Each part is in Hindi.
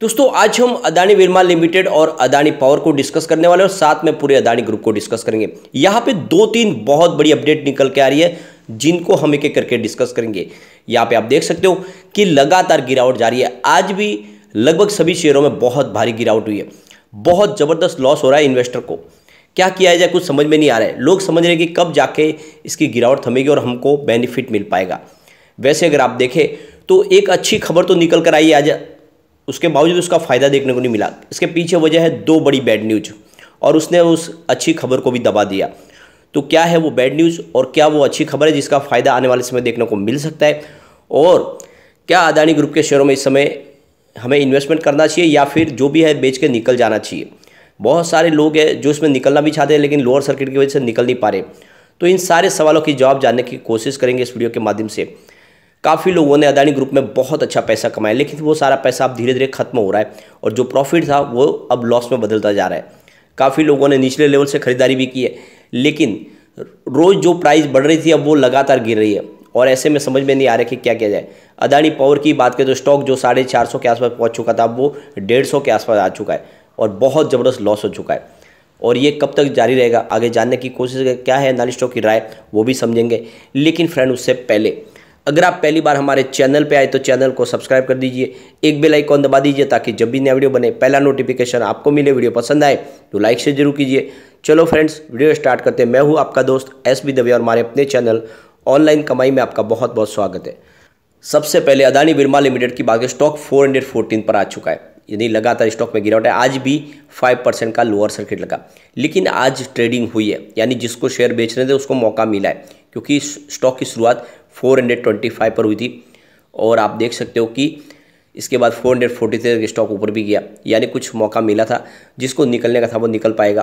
दोस्तों आज हम अदानी विरमा लिमिटेड और अदानी पावर को डिस्कस करने वाले और साथ में पूरे अदानी ग्रुप को डिस्कस करेंगे यहाँ पे दो तीन बहुत बड़ी अपडेट निकल के आ रही है जिनको हम एक एक करके डिस्कस करेंगे यहाँ पे आप देख सकते हो कि लगातार गिरावट जारी है आज भी लगभग सभी शेयरों में बहुत भारी गिरावट हुई है बहुत ज़बरदस्त लॉस हो रहा है इन्वेस्टर को क्या किया जाए कुछ समझ में नहीं आ रहा है लोग समझ रहे हैं कि कब जाके इसकी गिरावट थमेगी और हमको बेनिफिट मिल पाएगा वैसे अगर आप देखें तो एक अच्छी खबर तो निकल कर आई आज उसके बावजूद उसका फ़ायदा देखने को नहीं मिला इसके पीछे वजह है दो बड़ी बैड न्यूज और उसने उस अच्छी खबर को भी दबा दिया तो क्या है वो बैड न्यूज़ और क्या वो अच्छी खबर है जिसका फ़ायदा आने वाले समय देखने को मिल सकता है और क्या अदानी ग्रुप के शेयरों में इस समय हमें इन्वेस्टमेंट करना चाहिए या फिर जो भी है बेच के निकल जाना चाहिए बहुत सारे लोग हैं जो इसमें निकलना भी चाहते हैं लेकिन लोअर सर्किट की वजह से निकल नहीं पा रहे तो इन सारे सवालों की जवाब जानने की कोशिश करेंगे इस वीडियो के माध्यम से काफ़ी लोगों ने अदानी ग्रुप में बहुत अच्छा पैसा कमाया लेकिन वो सारा पैसा अब धीरे धीरे खत्म हो रहा है और जो प्रॉफिट था वो अब लॉस में बदलता जा रहा है काफ़ी लोगों ने निचले लेवल से ख़रीदारी भी की है लेकिन रोज़ जो प्राइस बढ़ रही थी अब वो लगातार गिर रही है और ऐसे में समझ में नहीं आ रहा कि क्या किया जाए अदानी पावर की बात करें तो स्टॉक जो साढ़े चार सौ के आसपास पहुंच चुका था अब वो डेढ़ सौ के आसपास आ चुका है और बहुत ज़बरदस्त लॉस हो चुका है और ये कब तक जारी रहेगा आगे जानने की कोशिश क्या है अदानी स्टॉक की राय वो भी समझेंगे लेकिन फ्रेंड उससे पहले अगर आप पहली बार हमारे चैनल पे आए तो चैनल को सब्सक्राइब कर दीजिए एक बेल आइकॉन दबा दीजिए ताकि जब भी नया वीडियो बने पहला नोटिफिकेशन आपको मिले वीडियो पसंद आए तो लाइक से जरूर कीजिए चलो फ्रेंड्स वीडियो स्टार्ट करते हैं मैं हूँ आपका दोस्त एस बी दवे और हमारे अपने चैनल ऑनलाइन कमाई में आपका बहुत बहुत स्वागत है सबसे पहले अदानी बिरमा लिमिटेड की बात स्टॉक फोर पर आ चुका है यानी लगातार स्टॉक में गिरावट है आज भी फाइव परसेंट का लोअर सर्किट लगा लेकिन आज ट्रेडिंग हुई है यानी जिसको शेयर बेच रहे थे उसको मौका मिला है क्योंकि स्टॉक की शुरुआत फोर हंड्रेड ट्वेंटी फाइव पर हुई थी और आप देख सकते हो कि इसके बाद four hundred forty three stock ऊपर भी गया यानी कुछ मौका मिला था जिसको निकलने का था वो निकल पाएगा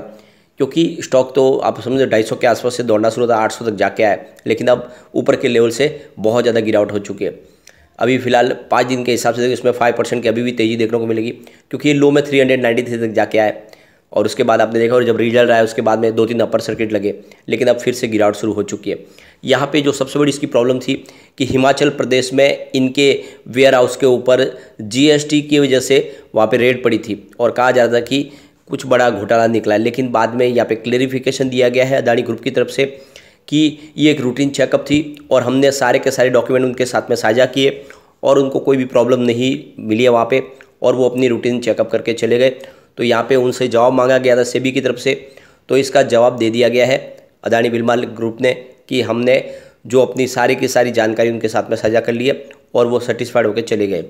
क्योंकि स्टॉक तो आप समझो ढाई सौ के आसपास से दौड़ना शुरू था आठ सौ तक जाके आया लेकिन अब ऊपर के लेवल से बहुत ज़्यादा गिरावट हो चुकी है अभी फिलहाल पाँच दिन के हिसाब से इसमें फाइव परसेंट की अभी भी तेज़ी देखने को मिलेगी क्योंकि ये लो में थ्री हंड्रेड नाइन्टी थ्री तक जाके आए और उसके बाद आपने देखा और जब रिजल्ट आया उसके बाद में दो तीन अपर सर्किट लगे लेकिन अब फिर से गिरावट शुरू हो चुकी है यहाँ पे जो सबसे बड़ी इसकी प्रॉब्लम थी कि हिमाचल प्रदेश में इनके वेयर हाउस के ऊपर जीएसटी की वजह से वहाँ पे रेड पड़ी थी और कहा जा रहा था कि कुछ बड़ा घोटाला निकला लेकिन बाद में यहाँ पे क्लेरिफिकेशन दिया गया है अदानी ग्रुप की तरफ से कि ये एक रूटीन चेकअप थी और हमने सारे के सारे डॉक्यूमेंट उनके साथ में साझा किए और उनको कोई भी प्रॉब्लम नहीं मिली है वहाँ पर और वो अपनी रूटीन चेकअप करके चले गए तो यहाँ पर उनसे जवाब मांगा गया था सेबी की तरफ से तो इसका जवाब दे दिया गया है अदानी बिलमाल ग्रुप ने कि हमने जो अपनी सारी की सारी जानकारी उनके साथ में साझा कर लिए और वो सेटिस्फाइड होकर चले गए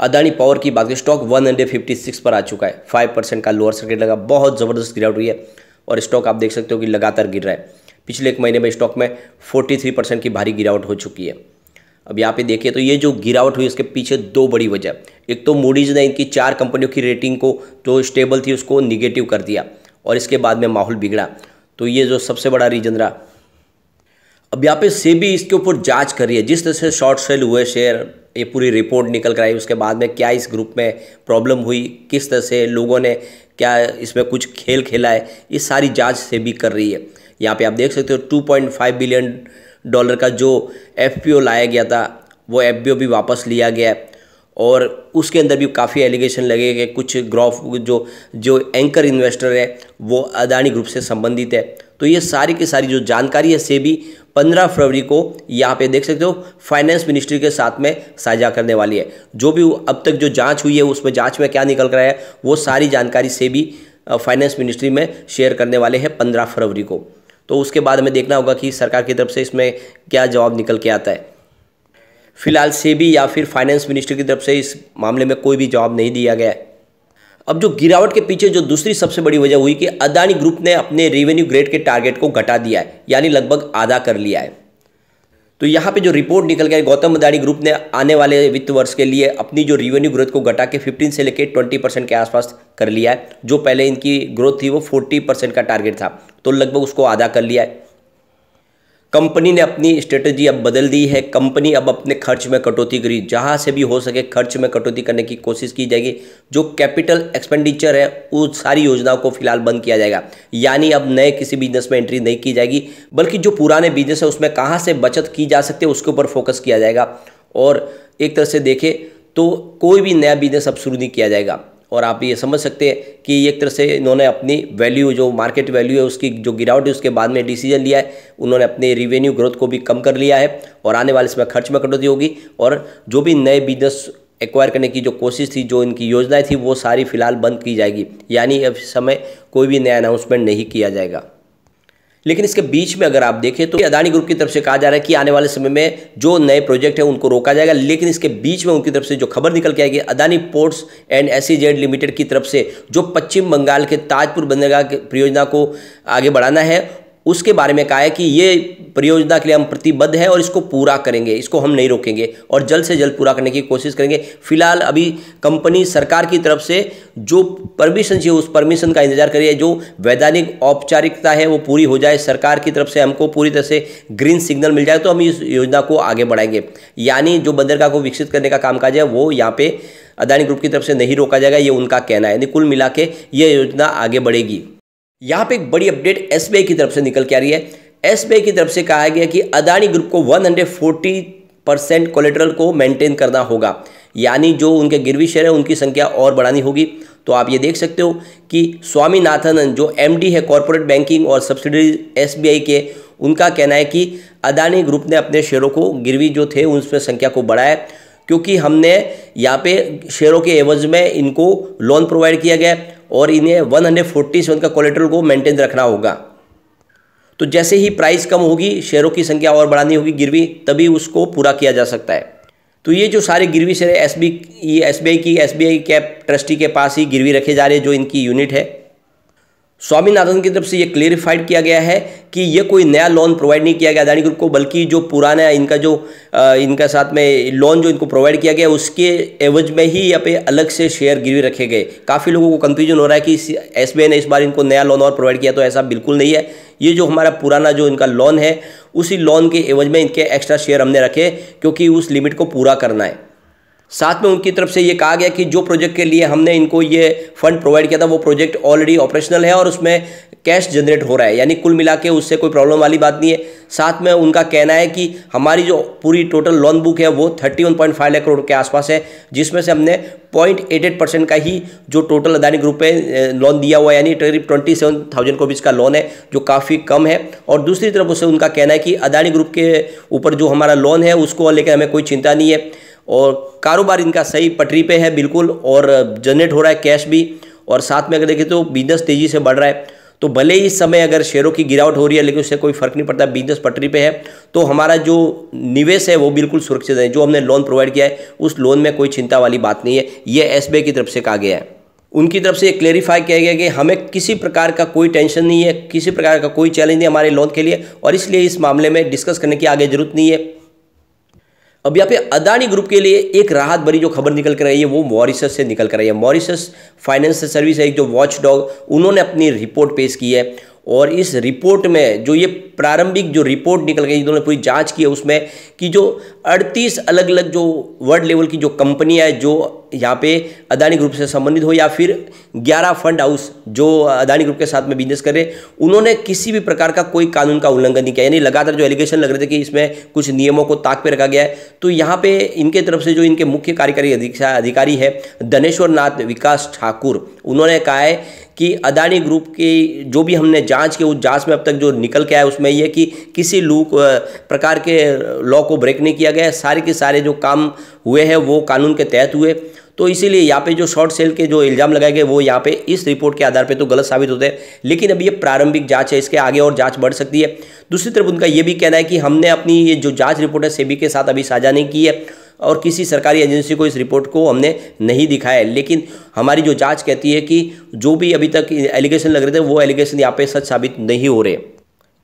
अदानी पावर की बात स्टॉक 156 पर आ चुका है 5 परसेंट का लोअर सर्किट लगा बहुत ज़बरदस्त गिरावट हुई है और स्टॉक आप देख सकते हो कि लगातार गिर रहा है पिछले एक महीने में स्टॉक में 43 परसेंट की भारी गिरावट हो चुकी है अब यहाँ पे देखिए तो ये जो गिरावट हुई इसके पीछे दो बड़ी वजह एक तो मूडीज़ ने इनकी चार कंपनियों की रेटिंग को जो स्टेबल थी उसको निगेटिव कर दिया और इसके बाद में माहौल बिगड़ा तो ये जो सबसे बड़ा रीजन रहा अब यहाँ पे सेबी इसके ऊपर जांच कर रही है जिस तरह से शॉर्ट सेल हुए शेयर ये पूरी रिपोर्ट निकल कर आई उसके बाद में क्या इस ग्रुप में प्रॉब्लम हुई किस तरह से लोगों ने क्या इसमें कुछ खेल खेला है ये सारी जांच भी कर रही है यहाँ पे आप देख सकते हो 2.5 बिलियन डॉलर का जो एफ लाया गया था वो एफ भी वापस लिया गया है और उसके अंदर भी काफ़ी एलिगेशन लगे कि कुछ ग्रॉफ जो जो एंकर इन्वेस्टर है वो अदानी ग्रुप से संबंधित है तो ये सारी की सारी जो जानकारी है से भी पंद्रह फरवरी को यहाँ पे देख सकते हो फाइनेंस मिनिस्ट्री के साथ में साझा करने वाली है जो भी अब तक जो जांच हुई है उसमें जांच में क्या निकल रहा है वो सारी जानकारी से भी फाइनेंस मिनिस्ट्री में शेयर करने वाले हैं पंद्रह फरवरी को तो उसके बाद में देखना होगा कि सरकार की तरफ से इसमें क्या जवाब निकल के आता है फिलहाल से या फिर फाइनेंस मिनिस्ट्री की तरफ से इस मामले में कोई भी जवाब नहीं दिया गया है अब जो गिरावट के पीछे जो दूसरी सबसे बड़ी वजह हुई कि अदानी ग्रुप ने अपने रेवेन्यू ग्रेड के टारगेट को घटा दिया है यानी लगभग आधा कर लिया है तो यहाँ पे जो रिपोर्ट निकल गया गौतम अदानी ग्रुप ने आने वाले वित्त वर्ष के लिए अपनी जो रेवेन्यू ग्रोथ को घटा के 15 से लेकर 20 परसेंट के आसपास कर लिया है जो पहले इनकी ग्रोथ थी वो 40 परसेंट का टारगेट था तो लगभग उसको आधा कर लिया है कंपनी ने अपनी स्ट्रेटजी अब बदल दी है कंपनी अब अपने खर्च में कटौती करी जहाँ से भी हो सके खर्च में कटौती करने की कोशिश की जाएगी जो कैपिटल एक्सपेंडिचर है उस सारी योजनाओं को फिलहाल बंद किया जाएगा यानी अब नए किसी बिजनेस में एंट्री नहीं की जाएगी बल्कि जो पुराने बिजनेस है उसमें कहाँ से बचत की जा सकती है उसके ऊपर फोकस किया जाएगा और एक तरह से देखें तो कोई भी नया बिजनेस अब शुरू नहीं किया जाएगा और आप ये समझ सकते हैं कि एक तरह से इन्होंने अपनी वैल्यू जो मार्केट वैल्यू है उसकी जो गिरावट है उसके बाद में डिसीजन लिया है उन्होंने अपने रिवेन्यू ग्रोथ को भी कम कर लिया है और आने वाले समय खर्च में कटौती होगी और जो भी नए बिजनेस एक्वायर करने की जो कोशिश थी जो इनकी योजनाएं थी वो सारी फिलहाल बंद की जाएगी यानी अब समय कोई भी नया अनाउंसमेंट नहीं किया जाएगा लेकिन इसके बीच में अगर आप देखें तो अदानी ग्रुप की तरफ से कहा जा रहा है कि आने वाले समय में जो नए प्रोजेक्ट हैं उनको रोका जाएगा लेकिन इसके बीच में उनकी तरफ से जो खबर निकल के आएगी Adani ports and S limited की तरफ से जो पश्चिम बंगाल के ताजपुर बंदरगाह परियोजना को आगे बढ़ाना है उसके बारे में कहा है कि ये परियोजना के लिए हम प्रतिबद्ध हैं और इसको पूरा करेंगे इसको हम नहीं रोकेंगे और जल्द से जल्द पूरा करने की कोशिश करेंगे फिलहाल अभी कंपनी सरकार की तरफ से जो परमिशन चाहिए उस परमिशन का इंतजार करिए जो वैधानिक औपचारिकता है वो पूरी हो जाए सरकार की तरफ से हमको पूरी तरह से ग्रीन सिग्नल मिल जाए तो हम इस योजना को आगे बढ़ाएंगे यानी जो बंदरगाह को विकसित करने का कामकाज है वो यहाँ पर अदानी ग्रुप की तरफ से नहीं रोका जाएगा ये उनका कहना है यानी कुल मिला के ये योजना आगे बढ़ेगी यहाँ पे एक बड़ी अपडेट एस की तरफ से निकल के आ रही है एस की तरफ से कहा गया कि अदानी ग्रुप को 140 परसेंट कोलेट्रल को मेंटेन करना होगा यानी जो उनके गिरवी शेयर है उनकी संख्या और बढ़ानी होगी तो आप ये देख सकते हो कि स्वामीनाथन जो एम है कॉरपोरेट बैंकिंग और सब्सिडरी एस के उनका कहना है कि अदानी ग्रुप ने अपने शेयरों को गिरवी जो थे उसमें संख्या को बढ़ाया क्योंकि हमने यहाँ पे शेयरों के एवज में इनको लोन प्रोवाइड किया गया और इन्हें 147 का कोलेट्रल को मेंटेन रखना होगा तो जैसे ही प्राइस कम होगी शेयरों की संख्या और बढ़ानी होगी गिरवी तभी उसको पूरा किया जा सकता है तो ये जो सारे गिरवी शेयर एस बी एस की एस कैप ट्रस्टी के पास ही गिरवी रखे जा रहे हैं जो इनकी यूनिट है स्वामीनाथन की तरफ से ये क्लेरिफाइड किया गया है कि ये कोई नया लोन प्रोवाइड नहीं किया गया अदानी ग्रुप को बल्कि जो पुराना इनका जो आ, इनका साथ में लोन जो इनको प्रोवाइड किया गया उसके एवज में ही यहाँ पे अलग से शेयर गिरवी रखे गए काफ़ी लोगों को कंफ्यूजन हो रहा है कि एस ने इस बार इनको नया लोन और प्रोवाइड किया तो ऐसा बिल्कुल नहीं है ये जो हमारा पुराना जो इनका लोन है उसी लोन के एवज में इनके एक्स्ट्रा शेयर हमने रखे क्योंकि उस लिमिट को पूरा करना है साथ में उनकी तरफ से ये कहा गया कि जो प्रोजेक्ट के लिए हमने इनको ये फंड प्रोवाइड किया था वो प्रोजेक्ट ऑलरेडी ऑपरेशनल है और उसमें कैश जनरेट हो रहा है यानी कुल मिला के उससे कोई प्रॉब्लम वाली बात नहीं है साथ में उनका कहना है कि हमारी जो पूरी टोटल लोन बुक है वो 31.5 लाख करोड़ के आसपास है जिसमें से हमने 0.88 परसेंट का ही जो टोटल अदानी ग्रुप में लोन दिया हुआ है यानी करीब ट्वेंटी सेवन थाउजेंड को भी का लोन है जो काफ़ी कम है और दूसरी तरफ उससे उनका कहना है कि अदानी ग्रुप के ऊपर जो हमारा लोन है उसको लेकर हमें कोई चिंता नहीं है और कारोबार इनका सही पटरी पे है बिल्कुल और जनरेट हो रहा है कैश भी और साथ में अगर देखें तो बिजनेस तेज़ी से बढ़ रहा है तो भले ही इस समय अगर शेयरों की गिरावट हो रही है लेकिन उससे कोई फर्क नहीं पड़ता बिजनेस पटरी पे है तो हमारा जो निवेश है वो बिल्कुल सुरक्षित है जो हमने लोन प्रोवाइड किया है उस लोन में कोई चिंता वाली बात नहीं है ये एस की तरफ से कहा गया है उनकी तरफ से ये क्लेरिफाई किया गया कि हमें किसी प्रकार का कोई टेंशन नहीं है किसी प्रकार का कोई चैलेंज नहीं हमारे लोन के लिए और इसलिए इस मामले में डिस्कस करने की आगे जरूरत नहीं है अब यहाँ पे अदानी ग्रुप के लिए एक राहत भरी जो खबर निकल कर आई है वो मॉरिशस से निकल कर आई है मॉरिशस फाइनेंस सर्विस है एक जो वॉच डॉग उन्होंने अपनी रिपोर्ट पेश की है और इस रिपोर्ट में जो ये प्रारंभिक जो रिपोर्ट निकल गई जिन्होंने पूरी जांच की है उसमें कि जो 38 अलग अलग जो वर्ल्ड लेवल की जो कंपनियाँ है जो यहाँ पे अदानी ग्रुप से संबंधित हो या फिर 11 फंड हाउस जो अदानी ग्रुप के साथ में बिजनेस कर रहे उन्होंने किसी भी प्रकार का कोई कानून का उल्लंघन नहीं किया यानी लगातार जो एलिगेशन लग रहे थे कि इसमें कुछ नियमों को ताक पे रखा गया है तो यहाँ पे इनके तरफ से जो इनके मुख्य कार्यकारी अधिकारी है धनेश्वर नाथ विकास ठाकुर उन्होंने कहा है कि अदानी ग्रुप की जो भी हमने जांच की उस जांच में अब तक जो निकल के आया उसमें यह कि किसी लू प्रकार के लॉ को ब्रेक नहीं किया गया सारे के सारे जो काम हुए हैं वो कानून के तहत हुए तो इसीलिए यहाँ पे जो शॉर्ट सेल के जो इल्ज़ाम लगाए गए वो यहाँ पे इस रिपोर्ट के आधार पे तो गलत साबित होते हैं लेकिन अभी ये प्रारंभिक जांच है इसके आगे और जांच बढ़ सकती है दूसरी तरफ उनका ये भी कहना है कि हमने अपनी ये जो जाँच रिपोर्ट है सेबी के साथ अभी साझा नहीं की है और किसी सरकारी एजेंसी को इस रिपोर्ट को हमने नहीं दिखाया है लेकिन हमारी जो जाँच कहती है कि जो भी अभी तक एलिगेशन लग रहे थे वो एलिगेशन यहाँ पर सच साबित नहीं हो रहे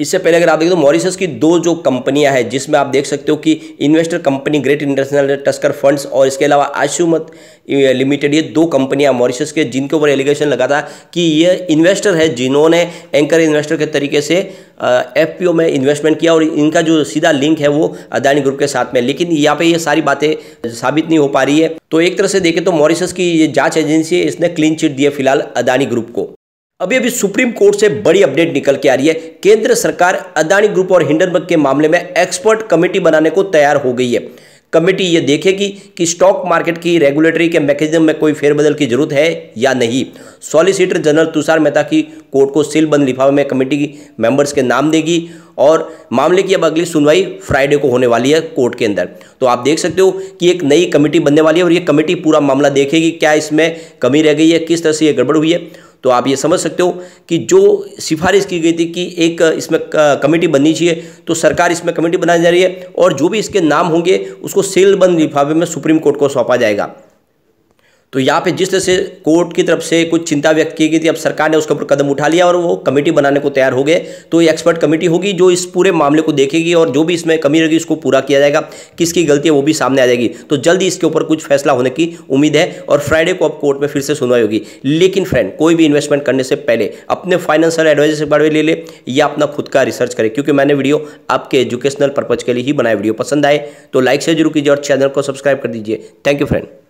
इससे पहले अगर आप देखें तो मॉरिशस की दो जो कंपनियां हैं जिसमें आप देख सकते हो कि investor company great international tusker funds और इसके अलावा आशुमत लिमिटेड ये दो कंपनियां मॉरिशस के जिनके ऊपर एलिगेशन लगा था कि ये इन्वेस्टर है जिन्होंने एंकर इन्वेस्टर के तरीके से एफ में इन्वेस्टमेंट किया और इनका जो सीधा लिंक है वो अदानी ग्रुप के साथ में लेकिन यहाँ पर ये सारी बातें साबित नहीं हो पा रही है तो एक तरह से देखें तो मॉरिशस की ये जाँच एजेंसी है इसने क्लीन चिट दी फिलहाल अदानी ग्रुप को अभी अभी सुप्रीम कोर्ट से बड़ी अपडेट निकल के आ रही है केंद्र सरकार अदानी ग्रुप और हिंडनबर्ग के मामले में एक्सपर्ट कमेटी बनाने को तैयार हो गई है कमेटी ये देखेगी कि स्टॉक मार्केट की रेगुलेटरी के मैकेजम में कोई फेरबदल की जरूरत है या नहीं सॉलिसिटर जनरल तुषार मेहता की कोर्ट को सीलबंद लिफाफे में कमेटी की मेंबर्स के नाम देगी और मामले की अब अगली सुनवाई फ्राइडे को होने वाली है कोर्ट के अंदर तो आप देख सकते हो कि एक नई कमेटी बनने वाली है और ये कमेटी पूरा मामला देखेगी क्या इसमें कमी रह गई है किस तरह से ये गड़बड़ हुई है तो आप ये समझ सकते हो कि जो सिफारिश की गई थी कि एक इसमें कमेटी बननी चाहिए तो सरकार इसमें कमेटी बनाई जा रही है और जो भी इसके नाम होंगे उसको सेल बंद लिफाफे में सुप्रीम कोर्ट को सौंपा जाएगा तो यहाँ पे जिस तरह से कोर्ट की तरफ से कुछ चिंता व्यक्त की गई थी अब सरकार ने उसके ऊपर कदम उठा लिया और वो कमेटी बनाने को तैयार हो गए तो ये एक्सपर्ट कमेटी होगी जो इस पूरे मामले को देखेगी और जो भी इसमें कमी रहेगी उसको पूरा किया जाएगा किसकी गलती है वो भी सामने आ जाएगी तो जल्दी इसके ऊपर कुछ फैसला होने की उम्मीद है और फ्राइडे को अब कोर्ट में फिर से सुनवाई होगी लेकिन फ्रेंड कोई भी इन्वेस्टमेंट करने से पहले अपने फाइनेंशियल एडवाइजर से बारे ले ले या अपना खुद का रिसर्च करें क्योंकि मैंने वीडियो आपके एजुकेशनल पर्पज के लिए ही बनाया वीडियो पसंद आए तो लाइक शेयर जरूर कीजिए और चैनल को सब्सक्राइब कर दीजिए थैंक यू फ्रेंड